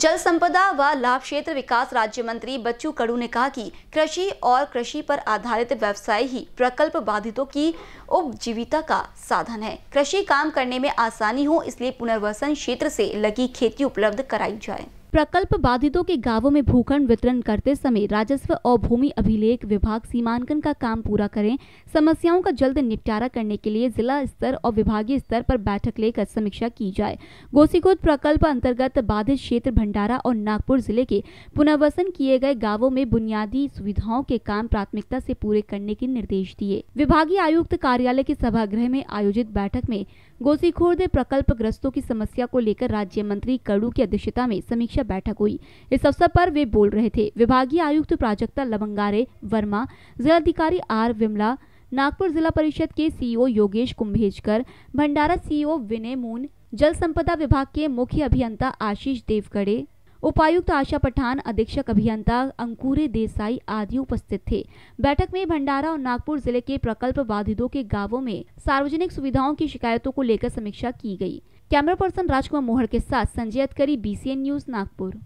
जल संपदा व लाभ क्षेत्र विकास राज्य मंत्री बच्चू कड़ू ने कहा कि कृषि और कृषि पर आधारित व्यवसाय ही प्रकल्प बाधितों की उपजीविका का साधन है कृषि काम करने में आसानी हो इसलिए पुनर्वसन क्षेत्र से लगी खेती उपलब्ध कराई जाए प्रकल्प बाधितों के गांवों में भूखंड वितरण करते समय राजस्व और भूमि अभिलेख विभाग सीमांकन का काम पूरा करें समस्याओं का जल्द निपटारा करने के लिए जिला स्तर और विभागीय स्तर पर बैठक लेकर समीक्षा की जाए गोसीखोद प्रकल्प अंतर्गत बाधित क्षेत्र भंडारा और नागपुर जिले के पुनर्वसन किए गए गाँवों में बुनियादी सुविधाओं के काम प्राथमिकता ऐसी पूरे करने के निर्देश दिए विभागीय आयुक्त कार्यालय के सभागृह में आयोजित बैठक में गोसीखोर्द प्रकल्प ग्रस्तों की समस्या को लेकर राज्य मंत्री कड़ू की अध्यक्षता में समीक्षा बैठक हुई इस अवसर पर वे बोल रहे थे विभागीय आयुक्त प्राजक्ता लवंगारे वर्मा जिलाधिकारी आर विमला नागपुर जिला परिषद के सीईओ योगेश कुंभेजकर भंडारा सीईओ विनय मून जल संपदा विभाग के मुख्य अभियंता आशीष देवकड़े उपायुक्त आशा पठान अधीक्षक अभियंता अंकुरे देसाई आदि उपस्थित थे बैठक में भंडारा और नागपुर जिले के प्रकल्प बाधितों के गांवों में सार्वजनिक सुविधाओं की शिकायतों को लेकर समीक्षा की गई कैमरा पर्सन राजकुमार मोहर के साथ संजय अधिकारी बीसीएन न्यूज़ नागपुर